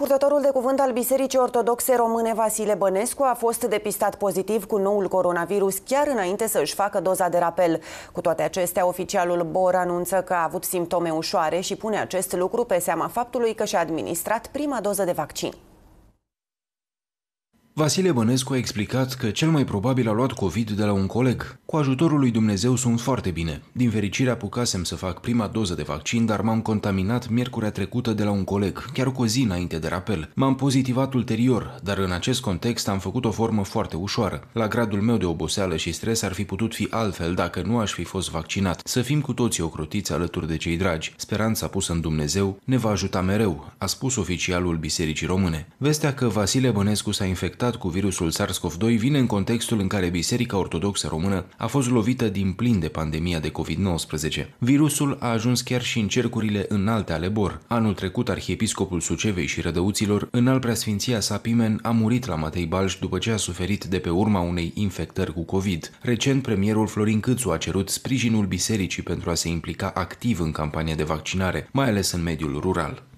Purtătorul de cuvânt al Bisericii Ortodoxe Române Vasile Bănescu a fost depistat pozitiv cu noul coronavirus chiar înainte să își facă doza de rapel. Cu toate acestea, oficialul Bor anunță că a avut simptome ușoare și pune acest lucru pe seama faptului că și-a administrat prima doză de vaccin. Vasile Bănescu a explicat că cel mai probabil a luat COVID de la un coleg. Cu ajutorul lui Dumnezeu sunt foarte bine. Din fericire apucasem să fac prima doză de vaccin, dar m-am contaminat miercurea trecută de la un coleg, chiar cu o zi înainte de rapel. M-am pozitivat ulterior, dar în acest context am făcut o formă foarte ușoară. La gradul meu de oboseală și stres ar fi putut fi altfel dacă nu aș fi fost vaccinat. Să fim cu toții ocrotiți alături de cei dragi. Speranța pusă în Dumnezeu ne va ajuta mereu, a spus oficialul Bisericii Române. Vestea că Vasile Bănescu s-a infectat infectat cu virusul SARS-CoV-2 vine în contextul în care Biserica Ortodoxă Română a fost lovită din plin de pandemia de COVID-19. Virusul a ajuns chiar și în cercurile înalte ale Bor. Anul trecut, arhiepiscopul Sucevei și Rădăuților, în al preasfinția sa Pimen, a murit la Matei Balș după ce a suferit de pe urma unei infectări cu COVID. Recent, premierul Florin Câțu a cerut sprijinul bisericii pentru a se implica activ în campania de vaccinare, mai ales în mediul rural.